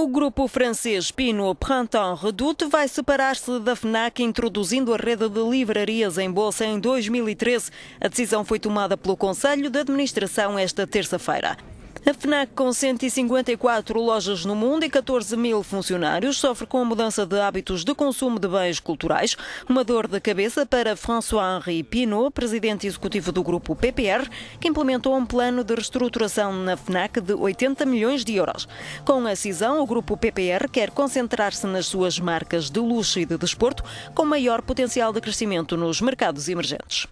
O grupo francês Pino Printemps Redoute vai separar-se da FNAC, introduzindo a rede de livrarias em Bolsa em 2013. A decisão foi tomada pelo Conselho de Administração esta terça-feira. A FNAC, com 154 lojas no mundo e 14 mil funcionários, sofre com a mudança de hábitos de consumo de bens culturais, uma dor de cabeça para François-Henri Pinot, presidente executivo do grupo PPR, que implementou um plano de reestruturação na FNAC de 80 milhões de euros. Com a cisão, o grupo PPR quer concentrar-se nas suas marcas de luxo e de desporto, com maior potencial de crescimento nos mercados emergentes.